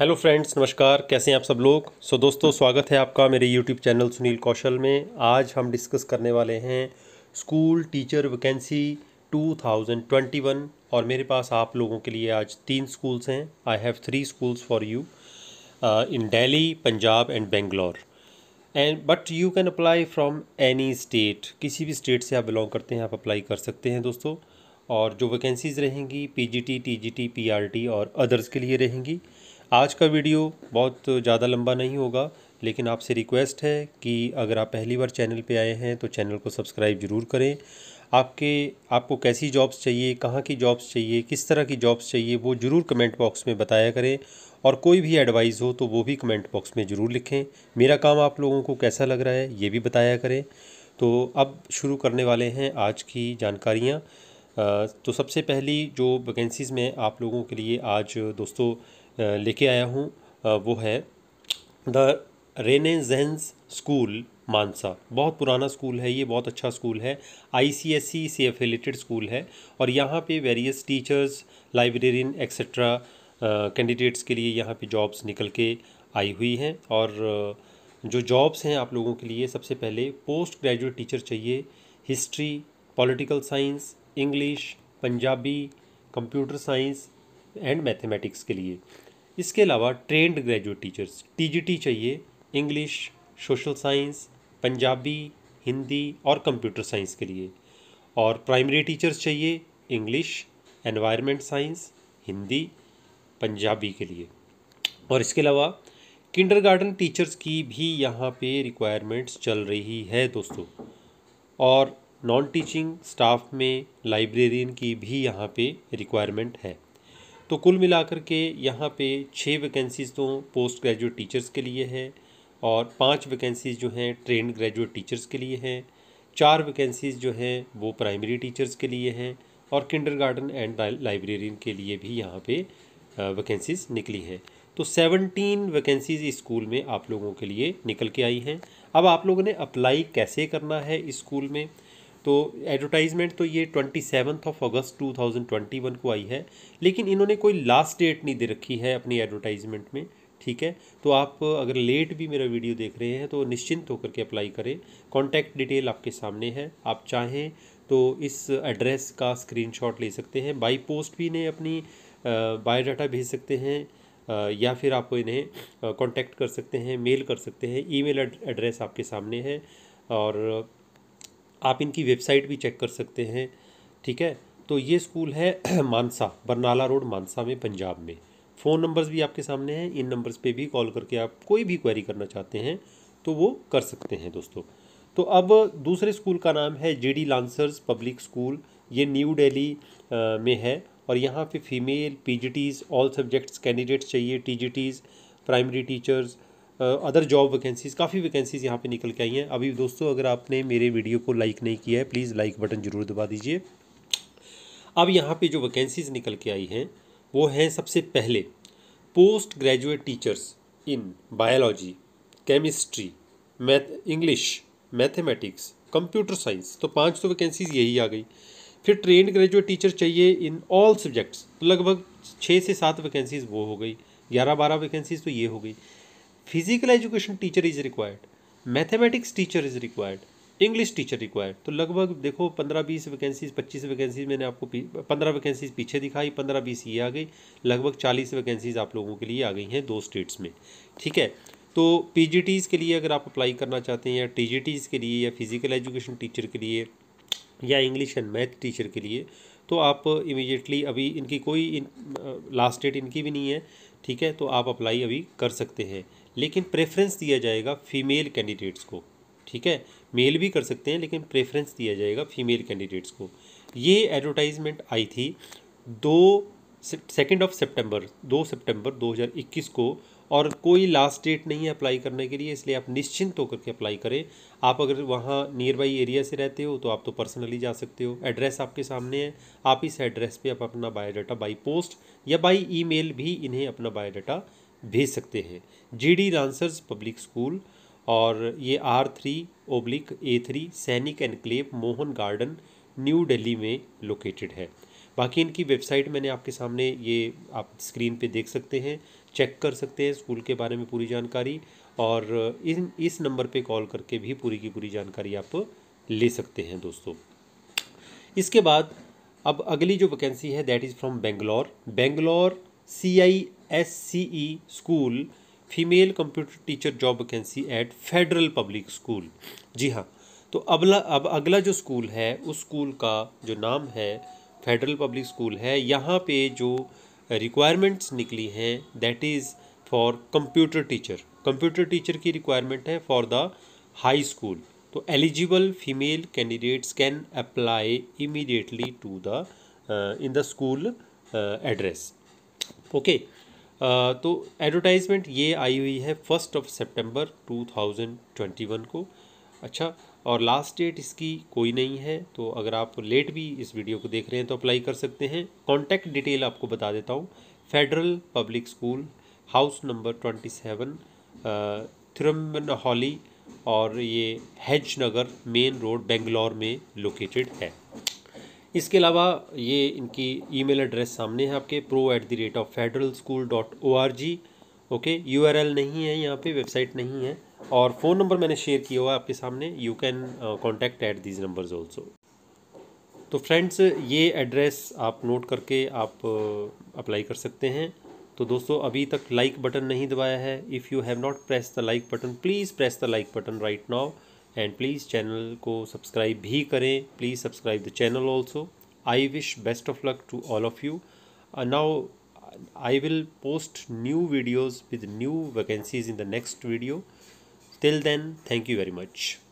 hello friends नमस्कार कैसे हैं आप सब लोग सो so, दोस्तों स्वागत है आपका मेरे यूट्यूब चैनल सुनील कौशल में आज हम डिस्कस करने वाले हैं स्कूल टीचर वैकेंसी 2021 और मेरे पास आप लोगों के लिए आज तीन स्कूल्स हैं I have three schools for you in Delhi Punjab and Bangalore and but you can apply from any state किसी भी स्टेट से आप बिलोंग करते हैं आप अप्लाई कर सकते हैं दोस्तों और जो वैकेंसीज़ रहेंगी पी जी टी और अदर्स के लिए रहेंगी आज का वीडियो बहुत ज़्यादा लंबा नहीं होगा लेकिन आपसे रिक्वेस्ट है कि अगर आप पहली बार चैनल पे आए हैं तो चैनल को सब्सक्राइब ज़रूर करें आपके आपको कैसी जॉब्स चाहिए कहाँ की जॉब्स चाहिए किस तरह की जॉब्स चाहिए वो ज़रूर कमेंट बॉक्स में बताया करें और कोई भी एडवाइस हो तो वो भी कमेंट बॉक्स में ज़रूर लिखें मेरा काम आप लोगों को कैसा लग रहा है ये भी बताया करें तो अब शुरू करने वाले हैं आज की जानकारियाँ तो सबसे पहली जो वैकेंसीज़ में आप लोगों के लिए आज दोस्तों लेके आया हूँ वो है द रेनेजेंस स्कूल मानसा बहुत पुराना स्कूल है ये बहुत अच्छा स्कूल है आईसीएसई से एफिलेटेड स्कूल है और यहाँ पे various teachers librarian etcetera candidates के लिए यहाँ पे जॉब्स निकल के आई हुई हैं और जो जॉब्स हैं आप लोगों के लिए सबसे पहले पोस्ट ग्रेजुएट टीचर चाहिए history political science English Punjabi computer science and mathematics के लिए इसके अलावा ट्रेंड ग्रेजुएट टीचर्स टीजीटी चाहिए English social science Punjabi Hindi और कंप्यूटर साइंस के लिए और प्राइमरी टीचर्स चाहिए English environment science Hindi Punjabi के लिए और इसके अलावा किंडरगार्टन टीचर्स की भी यहाँ पे रिक्वायरमेंट्स चल रही है दोस्तों और नॉन टीचिंग स्टाफ में लाइब्रेरियन की भी यहाँ पे रिक्वायरमेंट है तो कुल मिलाकर के यहाँ पे छः वैकेंसीज़ तो पोस्ट ग्रेजुएट टीचर्स के लिए है और पांच वैकेंसीज़ जो हैं ट्रेन ग्रेजुएट टीचर्स के लिए हैं चार वैकेंसीज़ जो हैं वो प्राइमरी टीचर्स के लिए हैं और किंडर एंड लाइब्रेरियन के लिए भी यहाँ पे वैकेंसीज़ निकली हैं तो सेवनटीन वैकेंसीज़ स्कूल में आप लोगों के लिए निकल के आई हैं अब आप लोगों ने अप्लाई कैसे करना है इस स्कूल में तो एडवर्टाइजमेंट तो ये twenty seventh of August two thousand twenty one को आई है लेकिन इन्होंने कोई लास्ट डेट नहीं दे रखी है अपनी एडवर्टाइजमेंट में ठीक है तो आप अगर लेट भी मेरा वीडियो देख रहे हैं तो निश्चिंत होकर के अप्लाई करें कॉन्टैक्ट डिटेल आपके सामने है आप चाहें तो इस एड्रेस का स्क्रीन ले सकते हैं बाई पोस्ट भी इन्हें अपनी बायोडाटा भेज सकते हैं या फिर आप इन्हें कॉन्टैक्ट कर सकते हैं मेल कर सकते हैं ईमेल एड्रेस आपके सामने है और आप इनकी वेबसाइट भी चेक कर सकते हैं ठीक है तो ये स्कूल है मानसा बरनाला रोड मानसा में पंजाब में फ़ोन नंबर्स भी आपके सामने हैं इन नंबर्स पे भी कॉल करके आप कोई भी क्वेरी करना चाहते हैं तो वो कर सकते हैं दोस्तों तो अब दूसरे स्कूल का नाम है J D Lancers public school ये न्यू दिल्ली में है और यहाँ पे female PGTs all subjects candidates चाहिए TGTs primary teachers other job vacancies काफ़ी वैकेंसीज़ यहाँ पे निकल के आई हैं अभी दोस्तों अगर आपने मेरे वीडियो को लाइक नहीं किया है प्लीज़ लाइक बटन ज़रूर दबा दीजिए अब यहाँ पे जो वैकेंसीज़ निकल के आई हैं वो हैं सबसे पहले post graduate teachers in biology chemistry math English mathematics computer science तो पाँच तो वैकेंसीज़ यही आ गई फिर ट्रेंड ग्रेजुएट टीचर चाहिए इन ऑल सब्जेक्ट्स लगभग छः से सात वैकेंसीज़ वो हो गई ग्यारह बारह वैकेंसीज़ तो ये हो गई physical education teacher is required mathematics teacher is required English teacher required तो लगभग देखो पंद्रह बीस वैकेंसीज पच्चीस वैकेंसीज मैंने आपको पंद्रह वैकेंसीज पीछे दिखाई पंद्रह बीस ये आ गई लगभग चालीस वैकेंसीज आप लोगों के लिए आ गई हैं दो स्टेट्स में ठीक है तो पी के लिए अगर आप अप्लाई करना चाहते हैं या टी के लिए या फिज़िकल एजुकेशन टीचर के लिए या इंग्लिश एंड मैथ टीचर के लिए तो आप इमीडिएटली अभी इनकी कोई इन, लास्ट डेट इनकी भी नहीं है ठीक है तो आप अप्लाई अभी कर सकते हैं लेकिन प्रेफरेंस दिया जाएगा फीमेल कैंडिडेट्स को ठीक है मेल भी कर सकते हैं लेकिन प्रेफरेंस दिया जाएगा फीमेल कैंडिडेट्स को ये एडवर्टाइजमेंट आई थी दो सेकेंड ऑफ सितंबर दो सितंबर 2021 को और कोई लास्ट डेट नहीं है अप्लाई करने के लिए इसलिए आप निश्चिंत होकर के अप्लाई करें आप अगर वहाँ नियर बाई एरिया से रहते हो तो आप तो पर्सनली जा सकते हो एड्रेस आपके सामने है आप इस एड्रेस पे आप अपना बायोडाटा बाई पोस्ट या बाई ईमेल भी इन्हें अपना बायोडाटा भेज सकते हैं G D Lancers public school और ये R three oblique A three Sainik enclave Mohan garden New Delhi में लोकेटेड है बाकी इनकी वेबसाइट मैंने आपके सामने ये आप स्क्रीन पे देख सकते हैं चेक कर सकते हैं स्कूल के बारे में पूरी जानकारी और इन इस नंबर पे कॉल करके भी पूरी की पूरी जानकारी आप ले सकते हैं दोस्तों इसके बाद अब अगली जो वैकेंसी है that is from Bangalore Bangalore C I S C E school female computer teacher job vacancy at federal public school जी हाँ तो अब अब अगला जो स्कूल है उस स्कूल का जो नाम है फेडरल पब्लिक स्कूल है यहाँ पे जो रिक्वायरमेंट्स निकली हैं that is for computer teacher computer teacher की रिक्वायरमेंट है फॉर द हाई स्कूल तो eligible female candidates can apply immediately to the in the school address okay तो एडवर्टाइजमेंट ये आई हुई है फर्स्ट ऑफ सितंबर 2021 को अच्छा और लास्ट डेट इसकी कोई नहीं है तो अगर आप लेट भी इस वीडियो को देख रहे हैं तो अप्लाई कर सकते हैं कॉन्टैक्ट डिटेल आपको बता देता हूँ federal public school house number twenty seven Thirumenahalli और ये हेज नगर मेन रोड बेंगलोर में लोकेटेड है इसके अलावा ये इनकी ईमेल एड्रेस सामने है आपके pro at the rate of federal school dot O R G okay U R L नहीं है यहाँ पे वेबसाइट नहीं है और फ़ोन नंबर मैंने शेयर किया हुआ है आपके सामने you can contact at these number also तो फ्रेंड्स ये एड्रेस आप नोट करके आप अप्लाई uh, कर सकते हैं तो दोस्तों अभी तक लाइक बटन नहीं दबाया है if you have not press the like button please press the like button right now and please channel को सब्सक्राइब भी करें please subscribe the channel also I wish best of luck to all of you now I will post new videos with new vacancies in the next video till then thank you very much